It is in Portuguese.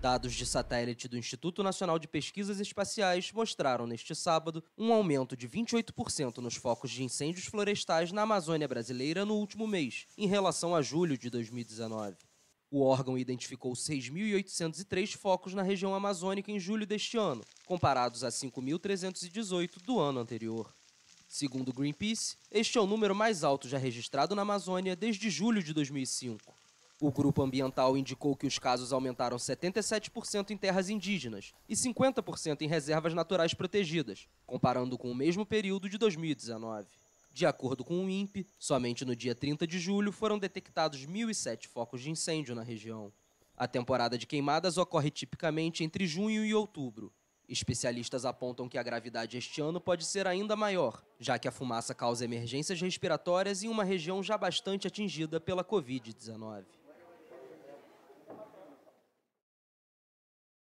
Dados de satélite do Instituto Nacional de Pesquisas Espaciais mostraram neste sábado um aumento de 28% nos focos de incêndios florestais na Amazônia brasileira no último mês, em relação a julho de 2019. O órgão identificou 6.803 focos na região amazônica em julho deste ano, comparados a 5.318 do ano anterior. Segundo o Greenpeace, este é o número mais alto já registrado na Amazônia desde julho de 2005. O grupo ambiental indicou que os casos aumentaram 77% em terras indígenas e 50% em reservas naturais protegidas, comparando com o mesmo período de 2019. De acordo com o INPE, somente no dia 30 de julho foram detectados 1.007 focos de incêndio na região. A temporada de queimadas ocorre tipicamente entre junho e outubro. Especialistas apontam que a gravidade este ano pode ser ainda maior, já que a fumaça causa emergências respiratórias em uma região já bastante atingida pela Covid-19.